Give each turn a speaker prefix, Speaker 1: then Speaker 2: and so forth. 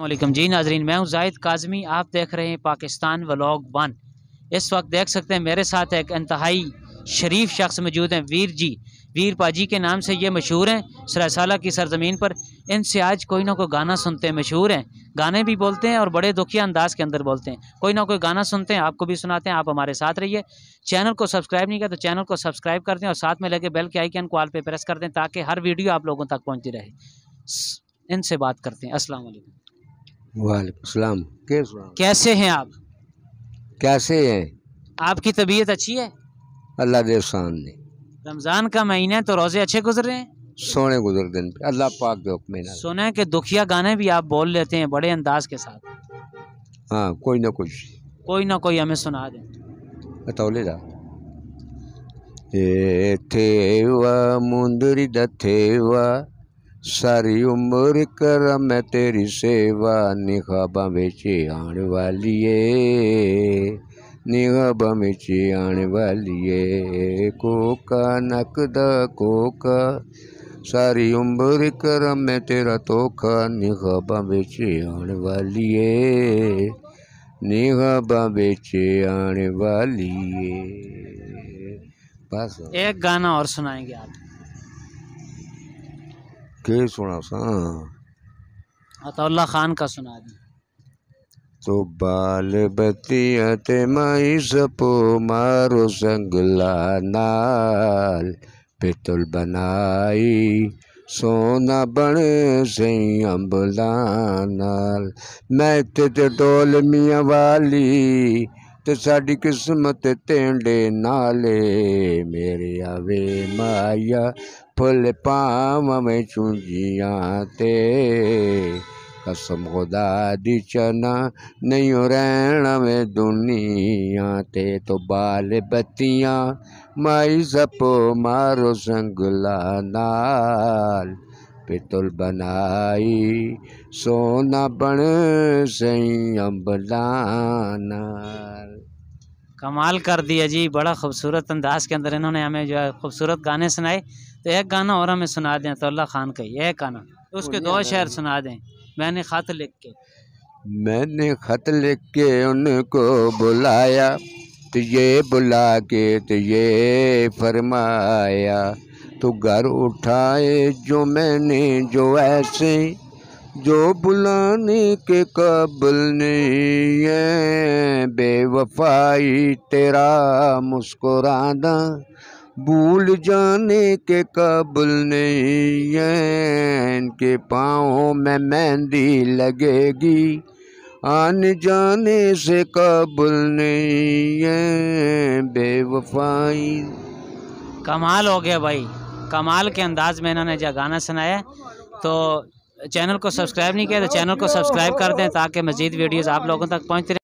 Speaker 1: वालेकुम जी नाजरीन मैं हूँ जाहिद काजमी आप देख रहे हैं पाकिस्तान व्लॉग वन इस वक्त देख सकते हैं मेरे साथ एक इंतहाई शरीफ शख्स मौजूद हैं वीर जी वीर पाजी के नाम से ये मशहूर हैं सरासाला की सरजमीन पर इनसे आज कोई ना कोई गाना सुनते हैं मशहूर हैं गाने भी बोलते हैं और बड़े दुखिया अंदाज के अंदर बोलते हैं कोई ना कोई गाना सुनते हैं आपको भी सुनाते हैं आप हमारे साथ रहिए चैनल को सब्सक्राइब नहीं किया तो चैनल को सब्सक्राइब कर दें और साथ में लगे बेल के आइकन को आल पर प्रेस कर दें ताकि हर वीडियो आप लोगों तक पहुँचती रहे इनसे बात करते हैं असल
Speaker 2: वालेकाम
Speaker 1: कैसे हैं आप
Speaker 2: कैसे हैं
Speaker 1: आपकी तबीयत अच्छी है
Speaker 2: अल्लाह दे सामने
Speaker 1: रमज़ान का महीना है तो रोज़े अच्छे गुजर रहे हैं
Speaker 2: सोने गुजर दिन अल्लाह पाक के हुक्म
Speaker 1: सुना है कि दुखिया गाने भी आप बोल लेते हैं बड़े अंदाज के साथ
Speaker 2: हाँ कोई ना कुछ
Speaker 1: कोई ना कोई हमें सुना दें
Speaker 2: बतौले जा ए थे वा मुंदरी दथे वा सारी उम्र कर मैं तेरी सेवा निखाबा बिच आने वाली है निगाह बेची आने वाली है कोका नकदा कोका सारी उम्र कर मैं तेरा तोखा निखाबा बिच आने वाली है निगाह बेची आने वाली है बस
Speaker 1: एक गाना और सुनाएंगे आप
Speaker 2: के सुना सा हाँ,
Speaker 1: तो अतौल्ला खान का सुना दी
Speaker 2: तो बाल बतिया ते माई सपो मारो संगला नाल पितुल बनाई सोना बण सही अम्बला नाल मैं ते डोल मिया वाली ਤੇ किस्मत तेंडे नाले मेरे आवे ਆਵੇ ਮਾਇਆ ਫੁੱਲ ਪਾਵੇਂ ਚੁੰਝੀਆਂ ਤੇ कसम खुदा दी चना नहीं रहन में दुनिया ते तो बाल बत्तियां माई सपो मारो संगला नाल पितुल बनाई सोना बण सही अम्बलाना
Speaker 1: कमाल कर दिया जी बड़ा खूबसूरत अंदाज के अंदर इन्होंने हमें जो है खूबसूरत गाने सुनाए तो एक गाना और हमें सुना दें तो अल्लाह खान का ये एक गाना तो उसके दो शेर सुना दें मैंने खत लिख के
Speaker 2: मैंने खत लिख के उनको बुलाया तो ये बुला के तो ये फरमाया तो घर उठाए जो मैंने जो ऐसे जो बुलाने के कबल नहीं है बेवफाई तेरा मुस्कुराना भूल जाने के कबल नहीं है इनके पाँव में मेहंदी लगेगी आने जाने से कबल नहीं है बेवफाई
Speaker 1: कमाल हो गया भाई कमाल के अंदाज में इन्होंने जो गाना सुनाया तो चैनल को सब्सक्राइब नहीं किया तो चैनल को सब्सक्राइब कर दें ताकि मज़ीद वीडियोज़ आप लोगों तक पहुँचते